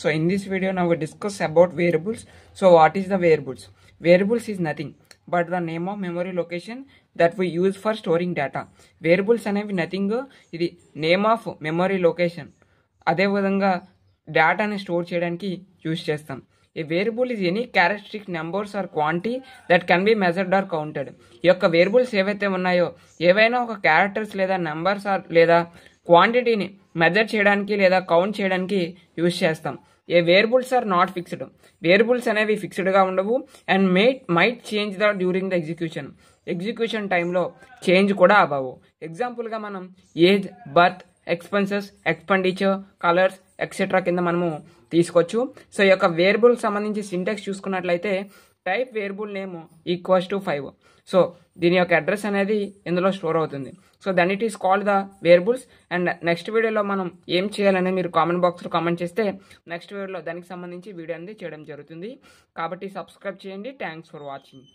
So in this video now discuss about about so what is the the variables? Is nothing but the name of memory location that we use for storing data data. Variables అనేవి nothing ఇది name of memory location అదేవిధంగా డేటాని store చేయడానికి use చేస్తాం ఈ variable is any characteristic numbers or quantity that can be measured or counted ఈ యొక్క variables ఏవైతే ఉన్నాయో ఏవైనా ఒక క్యారెక్టర్స్ లేదా నెంబర్స్ ఆర్ లేదా క్వాంటిటీని మెజర్ చేయడానికి లేదా కౌంట్ చేయడానికి యూజ్ చేస్తాం a variables are not fixed variables అనేవి ఫిక్స్డ్గా ఉండవు and may might change the during the execution execution టైంలో చేంజ్ కూడా అవ్వవు ఎగ్జాంపుల్గా మనం age birth expenses expenditure colours etcetera కింద మనము తీసుకోవచ్చు సో ఈ యొక్క వేరబుల్ సంబంధించి సింటెక్స్ చూసుకున్నట్లయితే type variable name equals to five so దీని యొక్క అడ్రస్ అనేది ఇందులో స్టోర్ అవుతుంది so then it is called the variables and next వీడియోలో మనం ఏం చేయాలనే మీరు కామెంట్ బాక్స్లో కామెంట్ చేస్తే నెక్స్ట్ వీడియోలో దానికి సంబంధించి వీడియో అనేది చేయడం జరుగుతుంది కాబట్టి సబ్స్క్రైబ్ చేయండి థ్యాంక్స్ ఫర్ వాచింగ్